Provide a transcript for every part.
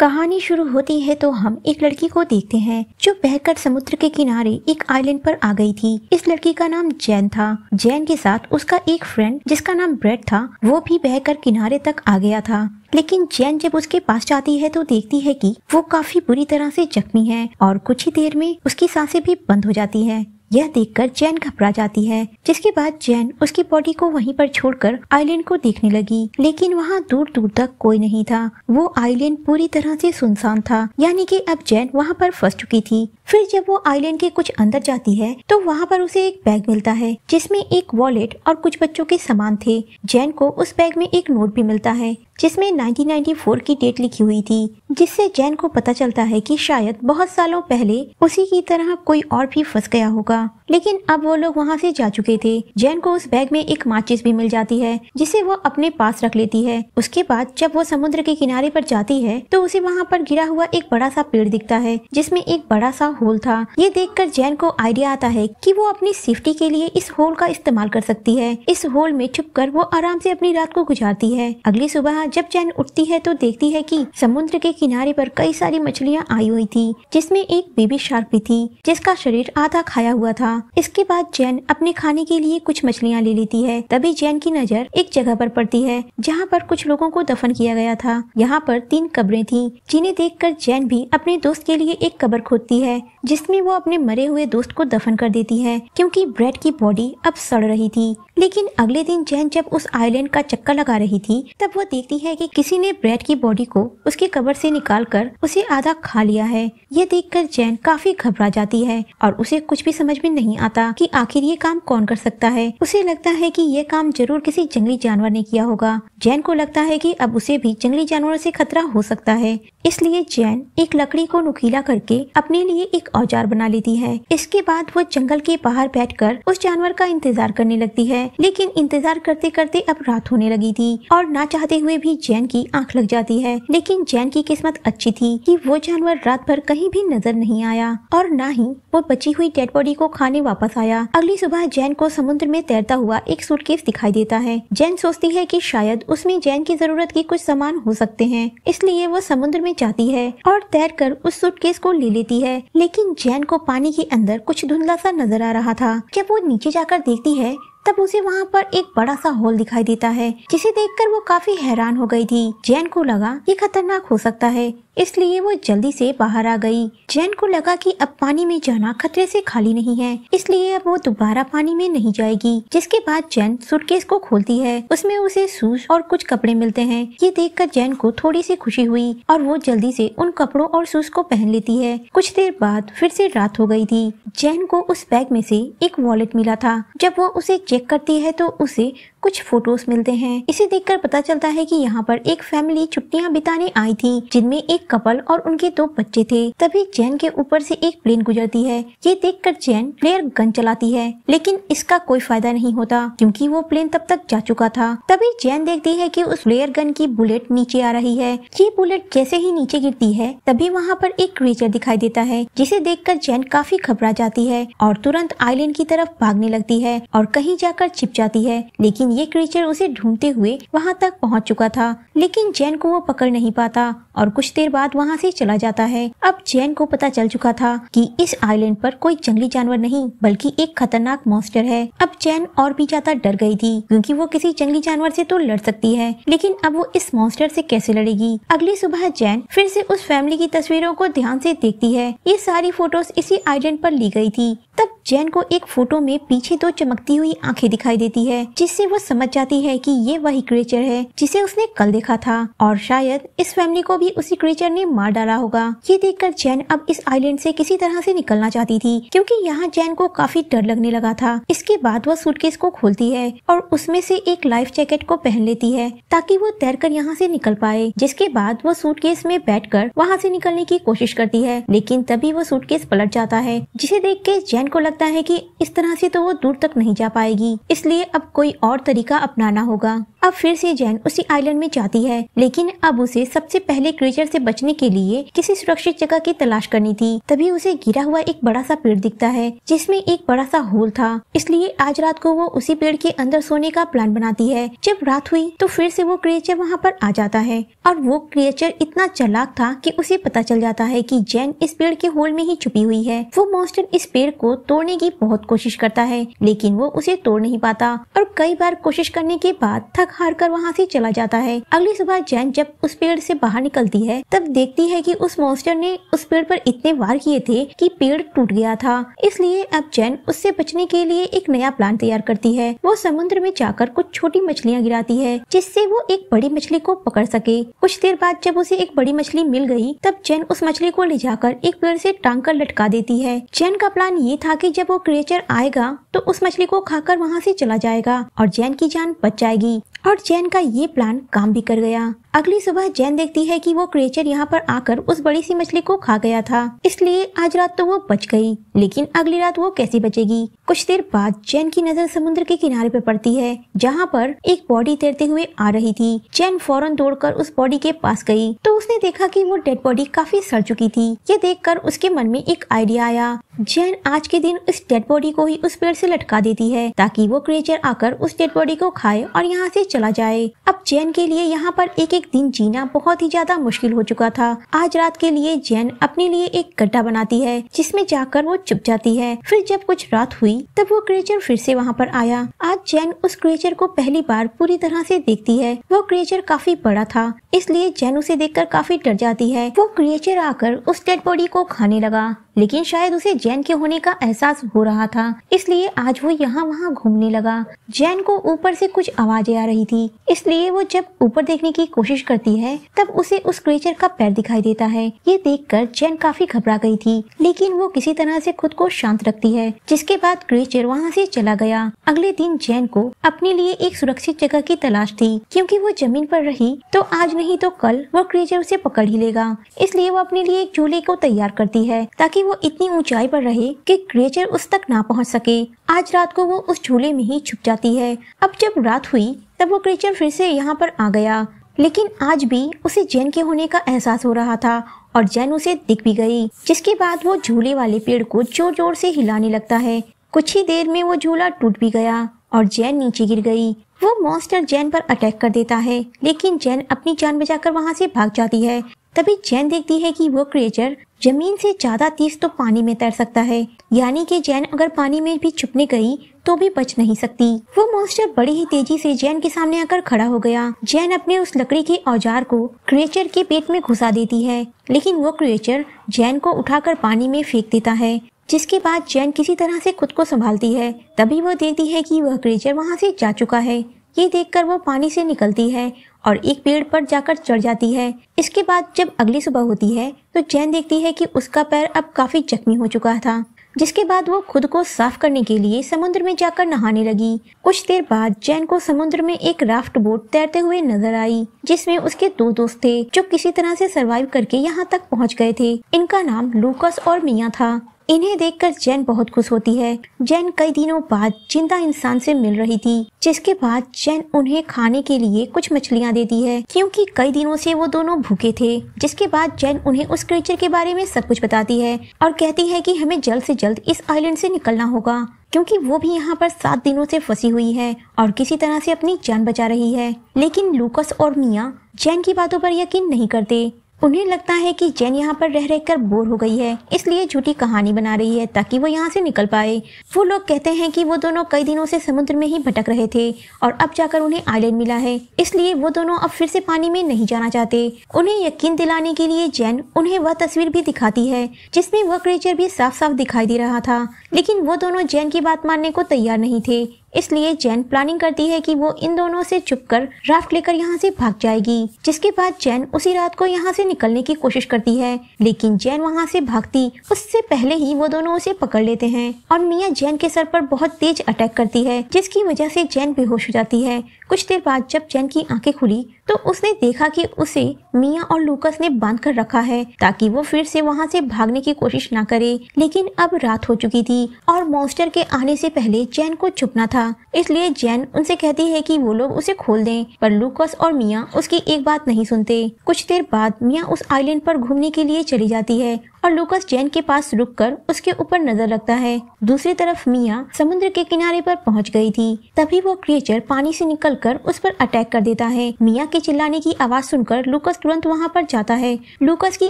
कहानी शुरू होती है तो हम एक लड़की को देखते हैं जो बहकर समुद्र के किनारे एक आइलैंड पर आ गई थी इस लड़की का नाम जैन था जैन के साथ उसका एक फ्रेंड जिसका नाम ब्रेड था वो भी बहकर किनारे तक आ गया था लेकिन जैन जब उसके पास जाती है तो देखती है कि वो काफी बुरी तरह से जख्मी है और कुछ ही देर में उसकी सांसें भी बंद हो जाती है यह देखकर जैन घबरा जाती है जिसके बाद जैन उसकी बॉडी को वहीं पर छोड़कर आइलैंड को देखने लगी लेकिन वहाँ दूर दूर तक कोई नहीं था वो आइलैंड पूरी तरह से सुनसान था यानी कि अब जैन वहाँ पर फंस चुकी थी फिर जब वो आइलैंड के कुछ अंदर जाती है तो वहाँ पर उसे एक बैग मिलता है जिसमें एक वॉलेट और कुछ बच्चों के सामान थे जैन को उस बैग में एक नोट भी मिलता है जिसमें 1994 की डेट लिखी हुई थी जिससे जैन को पता चलता है कि शायद बहुत सालों पहले उसी की तरह कोई और भी फंस गया होगा लेकिन अब वो लोग वहाँ से जा चुके थे जैन को उस बैग में एक माचिस भी मिल जाती है जिसे वो अपने पास रख लेती है उसके बाद जब वो समुद्र के किनारे पर जाती है तो उसे वहाँ पर गिरा हुआ एक बड़ा सा पेड़ दिखता है जिसमें एक बड़ा सा होल था ये देखकर जैन को आइडिया आता है की वो अपनी सेफ्टी के लिए इस होल का इस्तेमाल कर सकती है इस होल में छुप कर वो आराम से अपनी रात को गुजारती है अगली सुबह जब जैन उठती है तो देखती है कि समुद्र के किनारे पर कई सारी मछलियाँ आई हुई थी जिसमें एक बेबी शार्क भी थी जिसका शरीर आधा खाया हुआ था इसके बाद जैन अपने खाने के लिए कुछ मछलियाँ ले लेती है तभी जैन की नज़र एक जगह पर पड़ती है जहाँ पर कुछ लोगों को दफन किया गया था यहाँ पर तीन कब्रें थी जिन्हें देखकर जैन भी अपने दोस्त के लिए एक कब्र खोदती है जिसमें वो अपने मरे हुए दोस्त को दफन कर देती है क्योंकि ब्रेड की बॉडी अब सड़ रही थी लेकिन अगले दिन जैन जब उस आइलैंड का चक्कर लगा रही थी तब वो देखती है कि किसी ने ब्रेड की बॉडी को उसकी कबर से निकालकर उसे आधा खा लिया है यह देखकर जैन काफी घबरा जाती है और उसे कुछ भी समझ में नहीं आता कि आखिर ये काम कौन कर सकता है उसे लगता है कि यह काम जरूर किसी जंगली जानवर ने किया होगा जैन को लगता है कि अब उसे भी जंगली जानवर से खतरा हो सकता है इसलिए जैन एक लकड़ी को नुकीला करके अपने लिए एक औजार बना लेती है इसके बाद वो जंगल के बाहर बैठकर उस जानवर का इंतजार करने लगती है लेकिन इंतजार करते करते अब रात होने लगी थी और ना चाहते हुए भी जैन की आंख लग जाती है लेकिन जैन की किस्मत अच्छी थी कि वो जानवर रात भर कहीं भी नजर नहीं आया और न ही वो बची हुई डेड बॉडी को खाने वापस आया अगली सुबह जैन को समुद्र में तैरता हुआ एक सूटकेस दिखाई देता है जैन सोचती है कि शायद उसमें जैन की जरूरत के कुछ सामान हो सकते हैं इसलिए वो समुद्र में जाती है और तैर कर उस सूटकेस को ले लेती है लेकिन जैन को पानी के अंदर कुछ धुंधला सा नजर आ रहा था जब वो नीचे जाकर देखती है तब उसे वहाँ पर एक बड़ा सा होल दिखाई देता है जिसे देखकर वो काफी हैरान हो गई थी जैन को लगा ये खतरनाक हो सकता है इसलिए वो जल्दी से बाहर आ गई जैन को लगा कि अब पानी में जाना खतरे से खाली नहीं है इसलिए अब वो दोबारा पानी में नहीं जाएगी जिसके बाद जैन सुटकेस को खोलती है उसमें उसे सूज और कुछ कपड़े मिलते हैं ये देखकर जैन को थोड़ी सी खुशी हुई और वो जल्दी से उन कपड़ों और सूज को पहन लेती है कुछ देर बाद फिर से रात हो गई थी जैन को उस बैग में से एक वॉलेट मिला था जब वो उसे चेक करती है तो उसे कुछ फोटोज मिलते हैं इसे देखकर पता चलता है कि यहाँ पर एक फैमिली छुट्टियाँ बिताने आई थी जिनमें एक कपल और उनके दो बच्चे थे तभी जैन के ऊपर से एक प्लेन गुजरती है ये देखकर जैन फ्लेयर गन चलाती है लेकिन इसका कोई फायदा नहीं होता क्योंकि वो प्लेन तब तक जा चुका था तभी जैन देखती है की उस फ्लेयर गन की बुलेट नीचे आ रही है ये बुलेट जैसे ही नीचे गिरती है तभी वहाँ पर एक क्रीचर दिखाई देता है जिसे देख जैन काफी घबरा जाती है और तुरंत आईलैंड की तरफ भागने लगती है और कहीं जाकर छिप जाती है लेकिन लेकिन ये क्रिएचर उसे ढूंढते हुए वहाँ तक पहुँच चुका था लेकिन जैन को वो पकड़ नहीं पाता और कुछ देर बाद वहाँ से चला जाता है अब जैन को पता चल चुका था कि इस आइलैंड पर कोई जंगली जानवर नहीं बल्कि एक खतरनाक मॉन्स्टर है अब जैन और भी ज्यादा डर गई थी क्योंकि वो किसी जंगली जानवर से तो लड़ सकती है लेकिन अब वो इस मॉन्स्टर से कैसे लड़ेगी अगली सुबह जैन फिर से उस फैमिली की तस्वीरों को ध्यान से देखती है ये सारी फोटोज इसी आइलैंड पर ली गई थी तब जैन को एक फोटो में पीछे दो चमकती हुई आंखें दिखाई देती है जिससे वो समझ जाती है कि ये वही क्रिएचर है जिसे उसने कल देखा था और शायद इस फैमिली को भी उसी क्रिएचर ने मार डाला होगा ये देखकर जैन अब इस आइलैंड से किसी तरह से निकलना चाहती थी क्योंकि यहाँ जैन को काफी डर लगने लगा था इसके बाद वह सूटकेस को खोलती है और उसमें से एक लाइफ जैकेट को पहन लेती है ताकि वो तैरकर यहाँ से निकल पाए जिसके बाद वो सूटकेस में बैठ कर वहाँ से निकलने की कोशिश करती है लेकिन तभी वो सूटकेस पलट जाता है जिसे देख के जैन को लगता लगता है कि इस तरह से तो वो दूर तक नहीं जा पाएगी इसलिए अब कोई और तरीका अपनाना होगा अब फिर से जैन उसी आइलैंड में जाती है लेकिन अब उसे सबसे पहले क्रीचर से बचने के लिए किसी सुरक्षित जगह की तलाश करनी थी तभी उसे गिरा हुआ एक बड़ा सा पेड़ दिखता है जिसमें एक बड़ा सा होल था इसलिए आज रात को वो उसी पेड़ के अंदर सोने का प्लान बनाती है जब रात हुई तो फिर से वो क्रिएचर वहाँ पर आ जाता है और वो क्रिएचर इतना चलाक था की उसे पता चल जाता है की जैन इस पेड़ के होल में ही छुपी हुई है वो मॉन्स्टर इस पेड़ को तोड़ने की बहुत कोशिश करता है लेकिन वो उसे तोड़ नहीं पाता और कई बार कोशिश करने के बाद थक हार कर वहाँ से चला जाता है अगली सुबह जैन जब उस पेड़ से बाहर निकलती है तब देखती है कि उस मॉन्स्टर ने उस पेड़ पर इतने वार किए थे कि पेड़ टूट गया था इसलिए अब जैन उससे बचने के लिए एक नया प्लान तैयार करती है वो समुद्र में जाकर कुछ छोटी मछलियाँ गिराती है जिससे वो एक बड़ी मछली को पकड़ सके कुछ देर बाद जब उसे एक बड़ी मछली मिल गयी तब जैन उस मछली को ले जाकर एक पेड़ से टांग कर लटका देती है जैन का प्लान ये था की जब वो क्रिएचर आएगा तो उस मछली को खाकर वहाँ से चला जाएगा और जैन की जान बच जाएगी और जैन का ये प्लान काम भी कर गया अगली सुबह जैन देखती है कि वो क्रिएचर यहाँ पर आकर उस बड़ी सी मछली को खा गया था इसलिए आज रात तो वो बच गई लेकिन अगली रात वो कैसी बचेगी कुछ देर बाद जैन की नजर समुद्र के किनारे पर पड़ती है जहाँ पर एक बॉडी तैरते हुए आ रही थी जैन फौरन दौड़कर उस बॉडी के पास गई तो उसने देखा की वो डेड बॉडी काफी सड़ चुकी थी ये देख उसके मन में एक आइडिया आया जैन आज के दिन उस डेड बॉडी को ही उस पेड़ ऐसी लटका देती है ताकि वो क्रिएचर आकर उस डेड बॉडी को खाए और यहाँ ऐसी चला जाए अब जैन के लिए यहाँ पर एक एक एक दिन जीना बहुत ही ज्यादा मुश्किल हो चुका था आज रात के लिए जैन अपने लिए एक गड्ढा बनाती है जिसमें जाकर वो चुप जाती है फिर जब कुछ रात हुई तब वो क्रिएचर फिर से वहाँ पर आया आज जैन उस क्रिएचर को पहली बार पूरी तरह से देखती है वो क्रिएचर काफी बड़ा था इसलिए जैन उसे देखकर काफी डर जाती है वो क्रिएचर आकर उस डेड बॉडी को खाने लगा लेकिन शायद उसे जैन के होने का एहसास हो रहा था इसलिए आज वो यहाँ वहाँ घूमने लगा जैन को ऊपर से कुछ आवाजें आ रही थी इसलिए वो जब ऊपर देखने की कोशिश करती है तब उसे उस क्रेचर का पैर दिखाई देता है ये कर जैन काफी घबरा गई थी लेकिन वो किसी तरह से खुद को शांत रखती है जिसके बाद क्रेचर वहाँ से चला गया अगले दिन जैन को अपने लिए एक सुरक्षित जगह की तलाश थी क्योंकि वो जमीन पर रही तो आज नहीं तो कल वो क्रेचर उसे पकड़ ही लेगा इसलिए वो अपने लिए एक झूले को तैयार करती है ताकि ताकि वो इतनी ऊंचाई पर रहे कि क्रिएचर उस तक ना पहुंच सके आज रात को वो उस झूले में ही छुप जाती है अब जब रात हुई तब वो क्रिएचर फिर से यहाँ पर आ गया लेकिन आज भी उसे जैन के होने का एहसास हो रहा था और जैन उसे दिख भी गई जिसके बाद वो झूले वाले पेड़ को जोर जोर से हिलाने लगता है कुछ ही देर में वो झूला टूट भी गया और जैन नीचे गिर गई वो मॉन्स्टर जैन पर अटैक कर देता है लेकिन जैन अपनी जान बचाकर वहाँ से भाग जाती है तभी जैन देखती है कि वो क्रिएचर जमीन से ज्यादा तीस तो पानी में तैर सकता है यानी कि जैन अगर पानी में भी छुपने गई तो भी बच नहीं सकती वो मॉन्स्टर बड़ी ही तेजी से जैन के सामने आकर खड़ा हो गया जैन अपने उस लकड़ी के औजार को क्रिएचर के पेट में घुसा देती है लेकिन वो क्रिएचर जैन को उठाकर पानी में फेंक देता है जिसके बाद जैन किसी तरह से खुद को संभालती है तभी वो देखती है कि वह क्रिएचर वहाँ से जा चुका है ये देखकर वो पानी से निकलती है और एक पेड़ पर जाकर चढ़ जाती है इसके बाद जब अगली सुबह होती है तो जैन देखती है कि उसका पैर अब काफी जख्मी हो चुका था जिसके बाद वो खुद को साफ करने के लिए समुद्र में जाकर नहाने लगी कुछ देर बाद जैन को समुद्र में एक राफ्ट बोट तैरते हुए नजर आई जिसमें उसके दो दोस्त थे जो किसी तरह से सरवाइव करके यहाँ तक पहुँच गए थे इनका नाम लूकस और मिया था इन्हें देखकर जैन बहुत खुश होती है जैन कई दिनों बाद जिंदा इंसान से मिल रही थी जिसके बाद जैन उन्हें खाने के लिए कुछ मछलियाँ देती है क्योंकि कई दिनों से वो दोनों भूखे थे जिसके बाद जैन उन्हें उस क्रीचर के बारे में सब कुछ बताती है और कहती है की हमें जल्द ऐसी जल्द इस आईलैंड ऐसी निकलना होगा क्योंकि वो भी यहाँ पर सात दिनों से फंसी हुई है और किसी तरह से अपनी जान बचा रही है लेकिन लूकस और मिया जैन की बातों पर यकीन नहीं करते उन्हें लगता है कि जैन यहाँ पर रह रहकर बोर हो गई है इसलिए झूठी कहानी बना रही है ताकि वो यहाँ से निकल पाए वो लोग कहते हैं कि वो दोनों कई दिनों से समुद्र में ही भटक रहे थे और अब जाकर उन्हें आइलैंड मिला है इसलिए वो दोनों अब फिर से पानी में नहीं जाना चाहते उन्हें यकीन दिलाने के लिए जैन उन्हें वह तस्वीर भी दिखाती है जिसमे वह क्रेचर भी साफ साफ दिखाई दे रहा था लेकिन वो दोनों जैन की बात मानने को तैयार नहीं थे इसलिए जैन प्लानिंग करती है कि वो इन दोनों से छुपकर राफ्ट लेकर यहाँ से भाग जाएगी जिसके बाद जैन उसी रात को यहाँ से निकलने की कोशिश करती है लेकिन जैन वहाँ से भागती उससे पहले ही वो दोनों उसे पकड़ लेते हैं और मियाँ जैन के सर पर बहुत तेज अटैक करती है जिसकी वजह से जैन बेहोश हो जाती है कुछ देर बाद जब जैन की आंखें खुली तो उसने देखा कि उसे मिया और लूकस ने बांध कर रखा है ताकि वो फिर से वहाँ से भागने की कोशिश ना करे लेकिन अब रात हो चुकी थी और मॉन्स्टर के आने से पहले जैन को छुपना था इसलिए जैन उनसे कहती है कि वो लोग उसे खोल दें पर लूकस और मिया उसकी एक बात नहीं सुनते कुछ देर बाद मिया उस आइलैंड पर घूमने के लिए चली जाती है और लूकस जैन के पास रुककर उसके ऊपर नजर रखता है दूसरी तरफ मिया समुद्र के किनारे पर पहुंच गई थी तभी वो क्रिएचर पानी से निकलकर उस पर अटैक कर देता है मिया के चिल्लाने की आवाज सुनकर लूकस तुरंत वहाँ पर जाता है लूकस की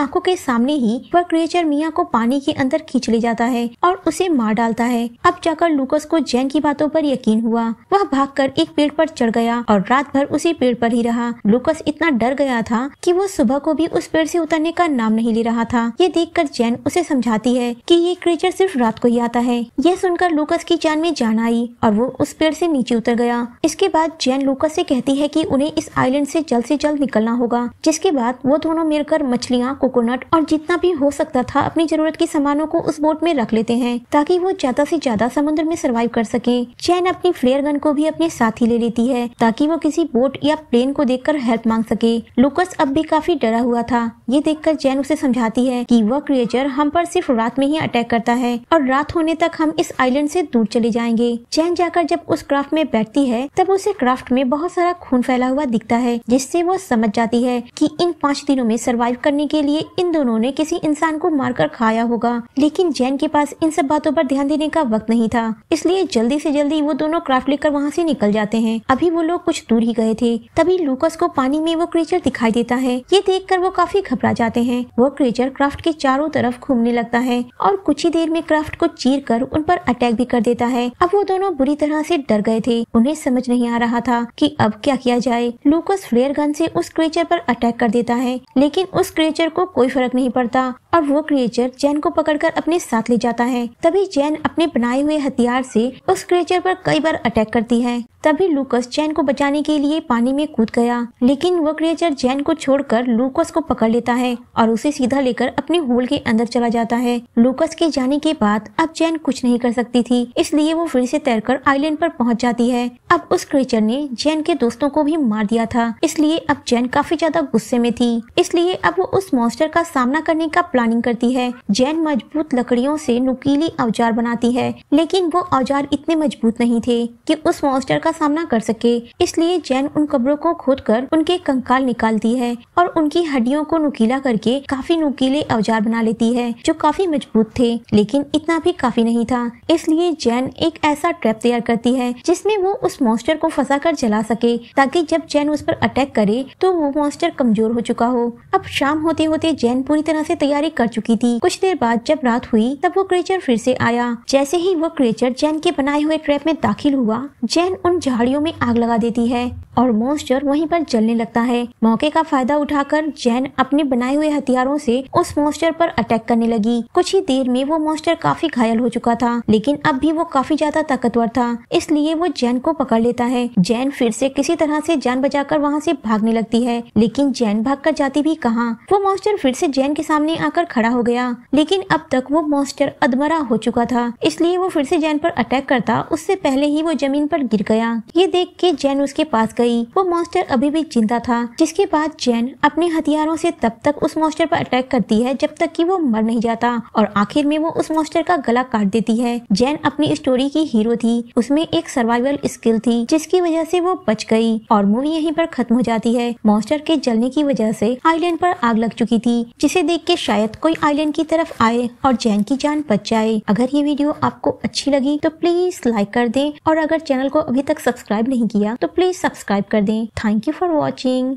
आंखों के सामने ही वह क्रिएचर मिया को पानी के अंदर खींच ले जाता है और उसे मार डालता है अब जाकर लूकस को जैन की बातों पर यकीन हुआ वह कर एक पेड़ पर चढ़ गया और रात भर उसी पेड़ पर ही रहा लूकस इतना डर गया था कि वो सुबह को भी उस पेड़ से उतरने का नाम नहीं ले रहा था ये देखकर जैन उसे समझाती है कि ये क्रिएचर सिर्फ रात को ही आता है यह सुनकर लूकस की जान में जान आई और वो उस पेड़ से नीचे उतर गया इसके बाद जैन लूकस से कहती है कि उन्हें इस आइलैंड से जल्द से जल्द निकलना होगा जिसके बाद वो दोनों मिलकर मछलियाँ कोकोनट और जितना भी हो सकता था अपनी जरूरत के सामानों को उस बोट में रख लेते हैं ताकि वो ज्यादा से ज्यादा समुद्र में सर्वाइव कर सके चैन अपनी फ्लेयर गन को भी अपने साथ ही ले लेती है ताकि वो किसी बोट या प्लेन को देख हेल्प मांग सके लुकस अब भी काफी डरा हुआ था ये देख जैन उसे समझाती है की वह क्रिएचर हम पर सिर्फ रात में ही अटैक करता है और रात होने तक हम इस आइलैंड से दूर चले जाएंगे चैन जाकर जब उस क्राफ्ट में बैठती है तब उसे क्राफ्ट में बहुत सारा खून फैला हुआ दिखता है है जिससे वो समझ जाती है कि इन पाँच दिनों में सरवाइव करने के लिए इन दोनों ने किसी इंसान को मारकर खाया होगा लेकिन जैन के पास इन सब बातों पर ध्यान देने का वक्त नहीं था इसलिए जल्दी से जल्दी वो दोनों क्राफ्ट लेकर वहाँ से निकल जाते हैं अभी वो लोग कुछ दूर ही गए थे तभी लूकस को पानी में वो क्रीचर दिखाई देता है ये कर वो काफी घबरा जाते हैं वो क्रीचर क्राफ्ट के चारों तरफ घूमने लगता है और कुछ ही देर में क्राफ्ट को चीर कर उन पर अटैक भी कर देता है अब वो दोनों बुरी तरह से डर गए थे उन्हें समझ नहीं आ रहा था कि अब क्या किया जाए लूकस बस फ्लेयर गन से उस क्रिएचर पर अटैक कर देता है लेकिन उस क्रिएचर को कोई फर्क नहीं पड़ता और वो क्रिएचर जैन को पकड़कर अपने साथ ले जाता है तभी जैन अपने बनाए हुए हथियार से उस क्रिएचर पर कई बार अटैक करती है तभी लूकस जैन को बचाने के लिए पानी में कूद गया लेकिन वह क्रिएचर जैन को छोड़कर लूकस को पकड़ लेता है और उसे सीधा लेकर अपने होल के अंदर चला जाता है लूकस के जाने के बाद अब जैन कुछ नहीं कर सकती थी इसलिए वो फिर से तैरकर आइलैंड पर पहुंच जाती है अब उस क्रिएचर ने जैन के दोस्तों को भी मार दिया था इसलिए अब जैन काफी ज्यादा गुस्से में थी इसलिए अब वो उस मॉन्स्टर का सामना करने का प्लानिंग करती है जैन मजबूत लकड़ियों से नुकीली औजार बनाती है लेकिन वो औजार इतने मजबूत नहीं थे कि उस मॉन्स्टर का का सामना कर सके इसलिए जैन उन कब्रों को खोद कर उनके कंकाल निकालती है और उनकी हड्डियों को नुकीला करके काफी नुकीले औजार बना लेती है जो काफी मजबूत थे लेकिन इतना भी काफी नहीं था इसलिए जैन एक ऐसा ट्रैप तैयार करती है जिसमे वो उस मॉन्स्टर को फंसा कर जला सके ताकि जब जैन उस पर अटैक करे तो वो मॉन्स्टर कमजोर हो चुका हो अब शाम होते होते जैन पूरी तरह से तैयारी कर चुकी थी कुछ देर बाद जब रात हुई तब वो क्रेचर फिर से आया जैसे ही वो क्रेचर जैन के बनाए हुए ट्रैप में दाखिल हुआ जैन उन झाड़ियों में आग लगा देती है और मॉन्स्टर वहीं पर जलने लगता है मौके का फायदा उठाकर जैन अपने बनाए हुए हथियारों से उस मॉन्स्टर पर अटैक करने लगी कुछ ही देर में वो मॉन्स्टर काफी घायल हो चुका था लेकिन अब भी वो काफी ज्यादा ताकतवर था इसलिए वो जैन को पकड़ लेता है जैन फिर से किसी तरह से जान कर वहाँ से भागने लगती है लेकिन जैन भाग कर जाती भी कहाँ वो मॉन्स्टर फिर से जैन के सामने आकर खड़ा हो गया लेकिन अब तक वो मॉन्स्टर अधमरा हो चुका था इसलिए वो फिर से जैन पर अटैक करता उससे पहले ही वो जमीन पर गिर गया गया ये देख के जैन उसके पास गई वो मॉन्स्टर अभी भी जिंदा था जिसके बाद जैन अपने हथियारों से तब तक उस मॉन्स्टर पर अटैक करती है जब तक कि वो मर नहीं जाता और आखिर में वो उस मॉन्स्टर का गला काट देती है जैन अपनी स्टोरी की हीरो थी उसमें एक सर्वाइवल स्किल थी जिसकी वजह से वो बच गई और मूवी यहीं पर खत्म हो जाती है मॉन्स्टर के जलने की वजह से आइलैंड पर आग लग चुकी थी जिसे देख के शायद कोई आइलैंड की तरफ आए और जैन की जान बच जाए अगर ये वीडियो आपको अच्छी लगी तो प्लीज लाइक कर दें और अगर चैनल को अभी तक तक सब्सक्राइब नहीं किया तो प्लीज सब्सक्राइब कर दें थैंक यू फॉर वॉचिंग